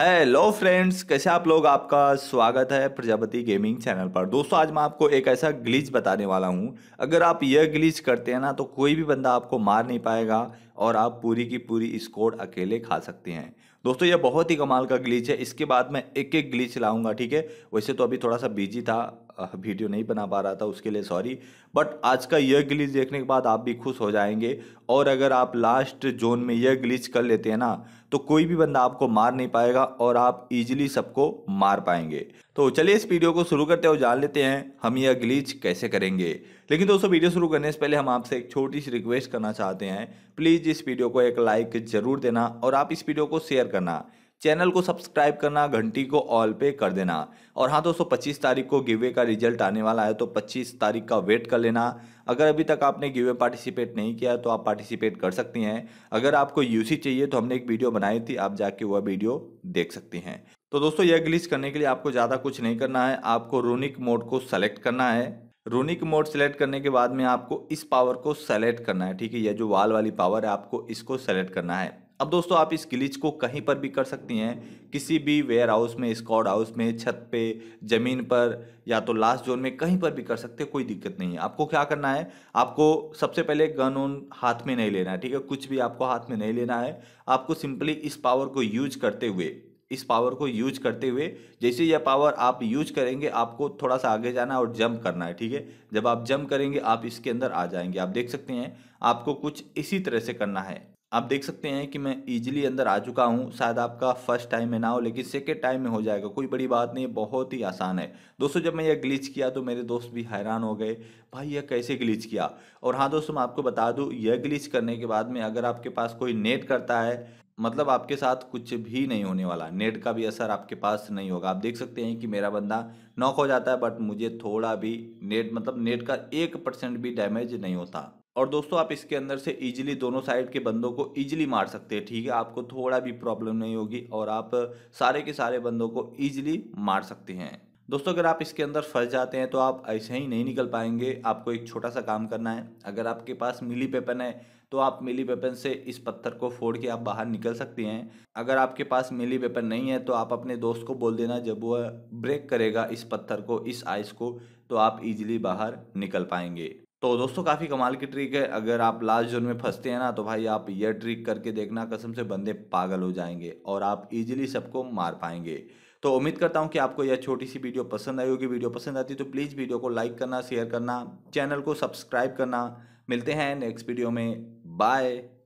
hello friends कैसे आप लोग आपका स्वागत है प्रजापति गेमिंग चैनल पर दोस्तों आज मैं आपको एक ऐसा ग्लिच बताने वाला हूं अगर आप यह ग्लिच करते हैं ना तो कोई भी बंदा आपको मार नहीं पाएगा और आप पूरी की पूरी इस कोड अकेले खा सकते हैं दोस्तों ये बहुत ही कमाल का ग्लीच है इसके बाद मैं एक एक ग्लीच लाऊंगा ठीक है वैसे तो अभी थोड़ा सा बिजी था वीडियो नहीं बना पा रहा था उसके लिए सॉरी बट आज का यह ग्लीच देखने के बाद आप भी खुश हो जाएंगे और अगर आप लास्ट जोन में यह ग्लीच कर लेते हैं ना तो कोई भी बंदा आपको मार नहीं पाएगा और आप इजीली सबको मार पाएंगे तो चलिए इस वीडियो को शुरू करते हैं और जान लेते हैं हम यह ग्लीच कैसे करेंगे लेकिन दोस्तों वीडियो शुरू करने से पहले हम आपसे एक छोटी सी रिक्वेस्ट करना चाहते हैं प्लीज़ प्लीज़ इस वीडियो को एक लाइक जरूर देना और आप इस वीडियो को शेयर करना चैनल को सब्सक्राइब करना घंटी को ऑल पे कर देना और हाँ दोस्तों पच्चीस तारीख को गिवे का रिजल्ट आने वाला है तो पच्चीस तारीख का वेट कर लेना अगर अभी तक आपने गिवे पार्टिसिपेट नहीं किया तो आप पार्टिसिपेट कर सकती हैं अगर आपको यूसी चाहिए तो हमने एक वीडियो बनाई थी आप जाके वह वीडियो देख सकती हैं तो दोस्तों यह ग्लिच करने के लिए आपको ज़्यादा कुछ नहीं करना है आपको रूनिक मोड को सेलेक्ट करना है रोनिक मोड सेलेक्ट करने के बाद में आपको इस पावर को सेलेक्ट करना है ठीक है यह जो वाल वाली पावर है आपको इसको सेलेक्ट करना है अब दोस्तों आप इस ग्लिच को कहीं पर भी कर सकती हैं किसी भी वेयर हाउस में स्कॉड हाउस में छत पे ज़मीन पर या तो लास्ट जोन में कहीं पर भी कर सकते हैं कोई दिक्कत नहीं है आपको क्या करना है आपको सबसे पहले गन उन हाथ में नहीं लेना है ठीक है कुछ भी आपको हाथ में नहीं लेना है आपको सिंपली इस पावर को यूज करते हुए इस पावर को यूज करते हुए जैसे यह पावर आप यूज करेंगे आपको थोड़ा सा आगे जाना और जंप करना है ठीक है जब आप जंप करेंगे आप इसके अंदर आ जाएंगे आप देख सकते हैं आपको कुछ इसी तरह से करना है आप देख सकते हैं कि मैं इजीली अंदर आ चुका हूं शायद आपका फर्स्ट टाइम में ना हो लेकिन सेकेंड टाइम में हो जाएगा कोई बड़ी बात नहीं बहुत ही आसान है दोस्तों जब मैं यह ग्लिच किया तो मेरे दोस्त भी हैरान हो गए भाई यह कैसे ग्लिच किया और हाँ दोस्तों मैं आपको बता दूँ यह ग्लिच करने के बाद में अगर आपके पास कोई नेट करता है मतलब आपके साथ कुछ भी नहीं होने वाला नेट का भी असर आपके पास नहीं होगा आप देख सकते हैं कि मेरा बंदा नॉक हो जाता है बट मुझे थोड़ा भी नेट मतलब नेट का एक परसेंट भी डैमेज नहीं होता और दोस्तों आप इसके अंदर से इजीली दोनों साइड के बंदों को इजीली मार सकते हैं ठीक है आपको थोड़ा भी प्रॉब्लम नहीं होगी और आप सारे के सारे बंदों को ईजिली मार सकते हैं दोस्तों अगर आप इसके अंदर फंस जाते हैं तो आप ऐसे ही नहीं निकल पाएंगे आपको एक छोटा सा काम करना है अगर आपके पास मिली पेपन है तो आप मिली पेपन से इस पत्थर को फोड़ के आप बाहर निकल सकते हैं अगर आपके पास मिली पेपन नहीं है तो आप अपने दोस्त को बोल देना जब वह ब्रेक करेगा इस पत्थर को इस आइस को तो आप इजीली बाहर निकल पाएंगे तो दोस्तों काफ़ी कमाल की ट्रिक है अगर आप लास्ट जोन में फंसते हैं ना तो भाई आप ये ट्रिक करके देखना कसम से बंदे पागल हो जाएंगे और आप इजीली सबको मार पाएंगे तो उम्मीद करता हूँ कि आपको यह छोटी सी वीडियो पसंद आई होगी वीडियो पसंद आती तो प्लीज़ वीडियो को लाइक करना शेयर करना चैनल को सब्सक्राइब करना मिलते हैं नेक्स्ट वीडियो में बाय